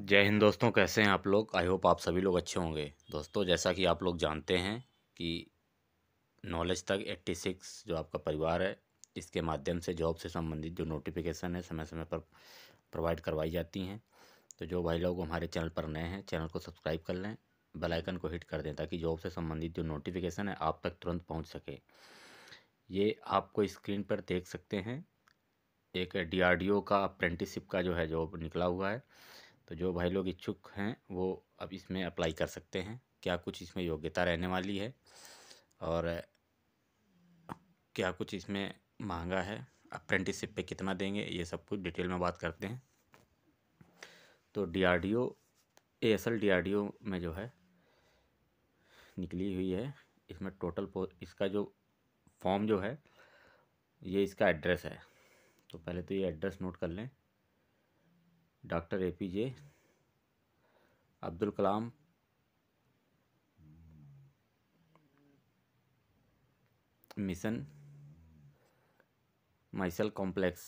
जय हिंद दोस्तों कैसे हैं आप लोग आई होप आप सभी लोग अच्छे होंगे दोस्तों जैसा कि आप लोग जानते हैं कि नॉलेज तक 86 जो आपका परिवार है इसके माध्यम से जॉब से संबंधित जो नोटिफिकेशन है समय समय पर प्रोवाइड करवाई जाती हैं तो जो भाई लोग हमारे चैनल पर नए हैं चैनल को सब्सक्राइब कर लें बेलाइकन को हिट कर दें ताकि जॉब से संबंधित जो नोटिफिकेशन है आप तक तुरंत पहुँच सके ये आपको स्क्रीन पर देख सकते हैं एक डी का अप्रेंटिसशिप का जो है जॉब निकला हुआ है तो जो भाई लोग इच्छुक हैं वो अब इसमें अप्लाई कर सकते हैं क्या कुछ इसमें योग्यता रहने वाली है और क्या कुछ इसमें महंगा है अप्रेंटिसशिप पे कितना देंगे ये सब कुछ डिटेल में बात करते हैं तो डीआरडीओ एएसएल डीआरडीओ में जो है निकली हुई है इसमें टोटल इसका जो फॉर्म जो है ये इसका एड्रेस है तो पहले तो ये एड्रेस नोट कर लें doctor A P J Abdul Kalam mission missile complex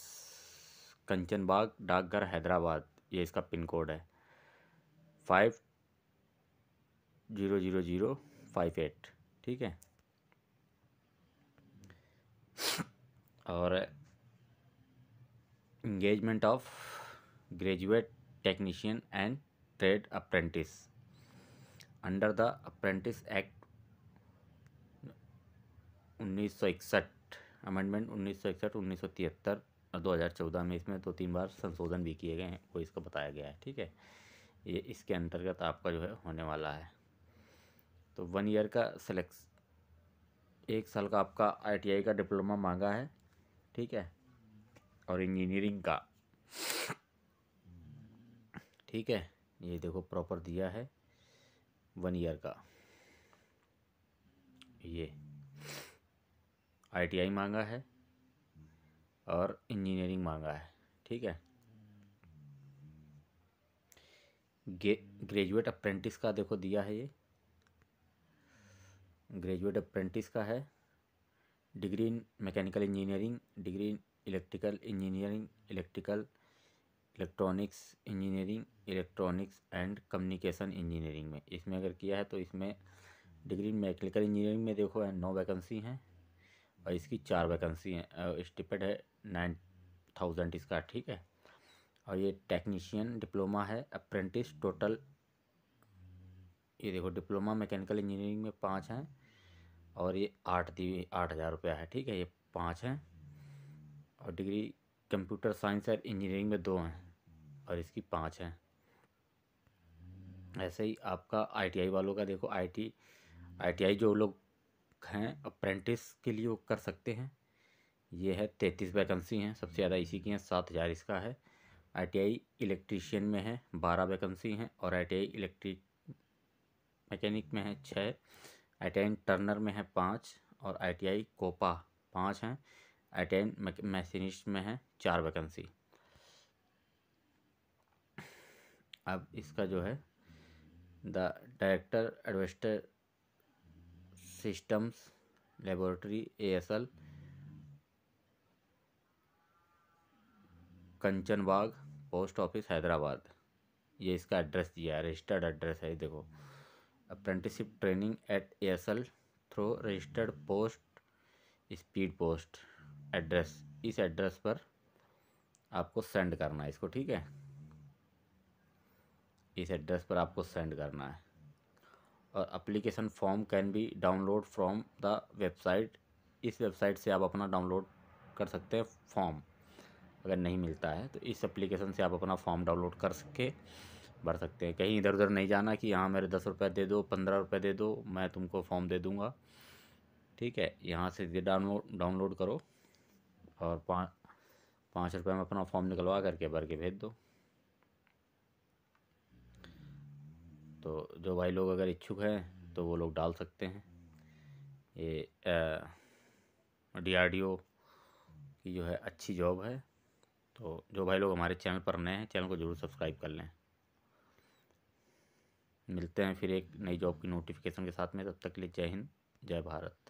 Kanchan Bagh डाकघर हैदराबाद ये इसका पिन कोड है five zero zero zero five eight ठीक है और engagement of graduate technician and trade apprentice under the apprentice act 1961 amendment 1961 1973 और 2014 में इसमें दो तीन बार संशोधन भी किए गए हैं वो इसको बताया गया है ठीक है ये इसके अंतर्गत आपका जो है होने वाला है तो वन ईयर का सिलेक्स एक साल का आपका आईटीआई का डिप्लोमा मांगा है ठीक है और इंजीनियरिंग का ठीक है ये देखो प्रॉपर दिया है वन ईयर का ये आईटीआई मांगा है और इंजीनियरिंग मांगा है ठीक है ग्रेजुएट अप्रेंटिस का देखो दिया है ये ग्रेजुएट अप्रेंटिस का है degree in mechanical engineering degree in electrical engineering electrical electronics engineering electronics and communication engineering में इसमें अगर किया है तो इसमें डिग्री मैकेनिकल इंजीनियरिंग में देखो है नौ वैकेंसी हैं और इसकी चार वैकेंसी हैं स्टिपेड है नाइन थाउजेंड इसका ठीक है और ये टेक्नीशियन डिप्लोमा है अप्रेंटिस टोटल ये देखो डिप्लोमा मैकेनिकल इंजीनियरिंग में पाँच हैं और ये आठ दी आठ हज़ार रुपया है ठीक है ये पाँच हैं और डिग्री कंप्यूटर साइंस और इंजीनियरिंग में दो हैं और इसकी पाँच हैं ऐसे ही आपका आईटीआई वालों का देखो आईटी आईटीआई जो लोग हैं अप्रेंटिस के लिए वो कर सकते हैं ये है तैंतीस वैकेंसी हैं सबसे ज़्यादा इसी की हैं सात हज़ार इसका है आईटीआई इलेक्ट्रीशियन में है बारह वैकेंसी हैं और आईटीआई इलेक्ट्रिक मैकेनिक में है छः आई टी आई टर्नर में है पाँच और आई टी आई कोपा पाँच हैं अटेन मैसेनिस्ट में है चार वैकेंसी अब इसका जो है the director advanced systems laboratory A S L Kanchanbagh post office Hyderabad ये इसका एड्रेस दिया है रजिस्टर्ड एड्रेस है देखो apprenticeship training at A S L through registered post speed post address इस एड्रेस पर आपको सेंड करना है इसको ठीक है इस एड्रेस पर आपको सेंड करना है और application form can be download from the website इस वेबसाइट से आप अपना डाउनलोड कर सकते हैं फॉर्म अगर नहीं मिलता है तो इस एप्लीकेशन से आप अपना फॉर्म डाउनलोड कर सके भर सकते हैं कहीं इधर उधर नहीं जाना कि यहाँ मेरे दस रुपये दे दो पंद्रह रुपये दे दो मैं तुमको फॉर्म दे दूँगा ठीक है यहाँ से डाउनलोड डाउनलोड करो और पाँच पाँच रुपये में अपना फॉर्म निकलवा करके भर के भेज दो तो जो भाई लोग अगर इच्छुक हैं तो वो लोग डाल सकते हैं ये डी आर डी ओ की जो है अच्छी जॉब है तो जो भाई लोग हमारे चैनल पर नए हैं चैनल को ज़रूर सब्सक्राइब कर लें मिलते हैं फिर एक नई जॉब की नोटिफिकेशन के साथ में तब तक के लिए जय हिंद जय भारत